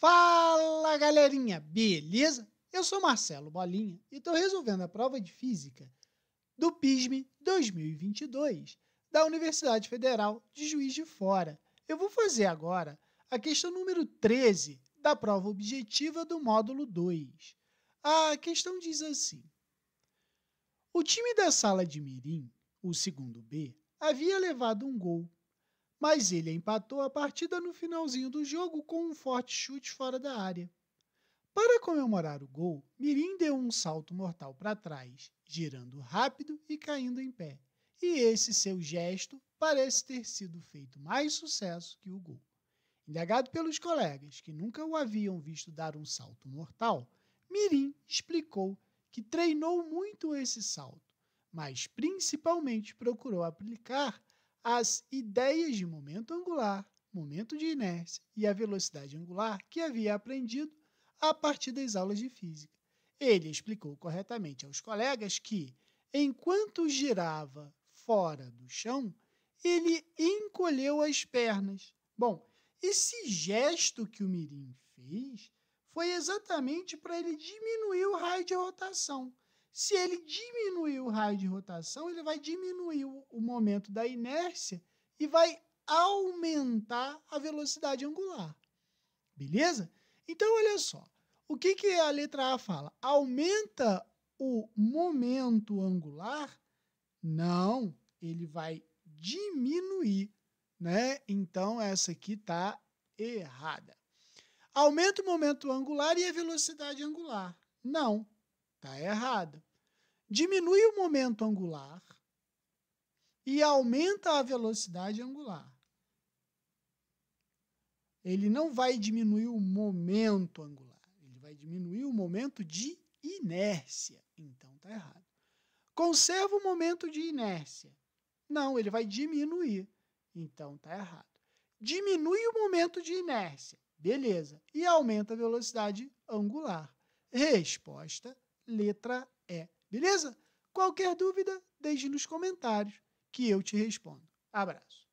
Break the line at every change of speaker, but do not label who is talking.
Fala galerinha, beleza? Eu sou Marcelo Bolinha e estou resolvendo a prova de física do PISM 2022 da Universidade Federal de Juiz de Fora. Eu vou fazer agora a questão número 13 da prova objetiva do módulo 2. A questão diz assim: O time da sala de Mirim, o segundo B, havia levado um gol mas ele empatou a partida no finalzinho do jogo com um forte chute fora da área. Para comemorar o gol, Mirim deu um salto mortal para trás, girando rápido e caindo em pé. E esse seu gesto parece ter sido feito mais sucesso que o gol. Indagado pelos colegas que nunca o haviam visto dar um salto mortal, Mirim explicou que treinou muito esse salto, mas principalmente procurou aplicar as ideias de momento angular, momento de inércia e a velocidade angular que havia aprendido a partir das aulas de física. Ele explicou corretamente aos colegas que, enquanto girava fora do chão, ele encolheu as pernas. Bom, esse gesto que o Mirim fez foi exatamente para ele diminuir o raio de rotação. Se ele diminuir o raio de rotação, ele vai diminuir o, o momento da inércia e vai aumentar a velocidade angular. Beleza? Então, olha só. O que, que a letra A fala? Aumenta o momento angular? Não, ele vai diminuir, né? Então, essa aqui está errada. Aumenta o momento angular e a velocidade angular? Não, Está errado. Diminui o momento angular e aumenta a velocidade angular. Ele não vai diminuir o momento angular, ele vai diminuir o momento de inércia. Então está errado. Conserva o momento de inércia. Não, ele vai diminuir. Então tá errado. Diminui o momento de inércia. Beleza. E aumenta a velocidade angular. Resposta letra E. Beleza? Qualquer dúvida, deixe nos comentários que eu te respondo. Abraço.